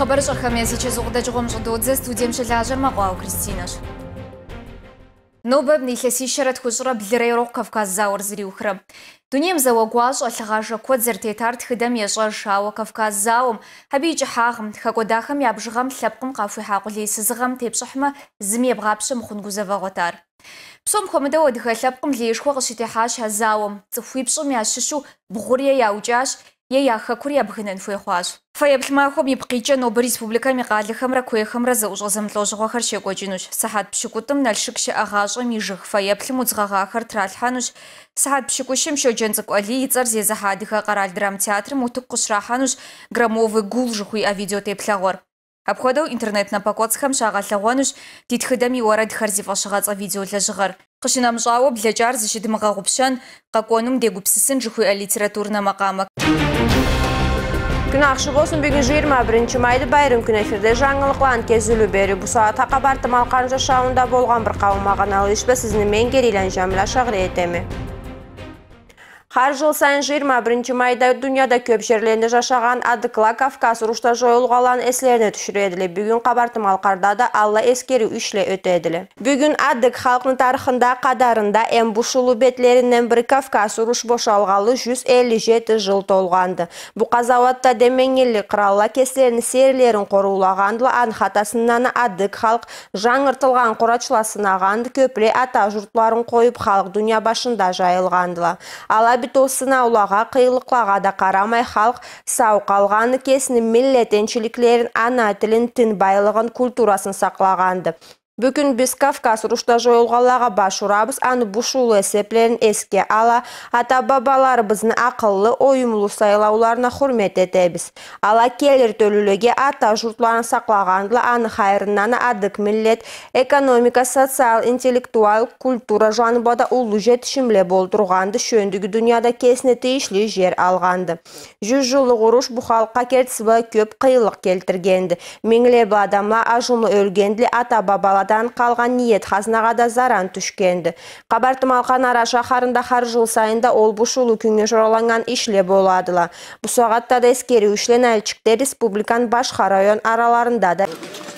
Хабар шахам язычы зуғда жығым жыдудзы студиям жылы ажарма қуау Кристинаш. Нобэб нэхьэсищэрэ тхущӏрэ блырейрэ Кавказ зауэр зриухрэ. Дунейм зауэгуащӏэ лъыгъажэ куэд зэрытетар тхыдэм ещӏэж ауэ Кавказ зауэм, абы и кӏыхьагъым, тхэкӏуэдахэм я бжыгъэм лъэпкъым къахуихьа къулейсызыгъэм тепщӏыхьмэ, зыми ебгъапщэ мыхъун гузэвэгъуэтар. Псом хуэмыдэу адыгэ лъэпкъым леишхуэ къыщытехьащ а зауэм, ящыщу ехакури абгынэн фэхуаш фэепсмахом ипкычэно республикам игъалэхэмрэ куехэмрэ зэужгъэзэмлэужгъэхэр щекӀуэкӀынущ сыхьат пщыкӀутӀым налшык щыӀэгъашӀэм и жыг фэеплъым удзгъэгъахэр тралъхьэнущ сыхьат пщыкӀущым щоджэн цӀыкӀуэли и цӀэр зезыхьэ адыгэ къэрал драм театрым утыку къыщрахьэнущ громовый гул жыхуиӀэ видеотеплъэгъуэр апхуэдэу интернет напэкӀуэцӀхэм щагъэлъэгъуэнущ дитхыдэм и уэрэдхэр зифӀэщыгъэцӀэ видеолэжьыгъэр къыщынэмыщӀауэ блэкӀар зыщыдмыгъэгъупщэн къэкӀуэнум дегупсысын жыхуиӀэ литературнэ макъамэ Күн ақшы болсын бүгін 21 майды байрын күн эфирде жаңылықлан кезілі бері. Бұл тақа барты малқан шауында болған бір қауымаған ал сізіні мен керейлән жәміла шағыр етемі. Қар жыл сайын 21 майда дүнияда көп жерлерінде жашаған адыкла Кавказ ұрышта жойылғалан әслеріне түшіреділі. Бүгін қабарты қарда да Алла ескеру үшле өтеділі. Бүгін Адык халқының тарихында қадарында әмбушылу бетлерінен бір Кавказ ұрыш бошалғалы 157 жыл толғанды. Бұ қазауатта деменгелі қыралла кестерінің серілерін қорулағандылы ан хатасынан Адык халқ жаңыртылған құрачыласынағанды көпле ата жұртларын қойып халық дүния башында жайылғандылы. Алла бит осына да қарамай халық сау қалғаны кесіні миллетенчиликтерин ана тілін тін байлығын культурасын сақлағанды. Бүгін біз Кавказ ұрышта жойылғалаға башурабыз, аны бұшулы әсеплерін әске ала, ата бабаларыбыздың ақыллы ойымлы сайлауларына құрмет етебіз. Ала келер төлілеге ата жұртларын сақлағандылы аны хайрыннаны адық миллет, экономика, социал, интеллектуал, культура жаныбада ұлы жетішімле болдырғанды, шөндігі дүнияда кесіне тейшілі жер алғанды. Жүз жылық ұрыш бұл келтісі көп қиылық келтіргенді. Менгілебі адамла ажымлы өлгенділі ата бабалар қаладан қалған ниет қазынаға да заран түшкенді. Қабартымалқан ара шақарында қар жыл сайында ол бұшулы күнге жұраланған ішіле боладыла. Бұсағатта да ескері үшлен әлчіктер республикан башқа район араларында да.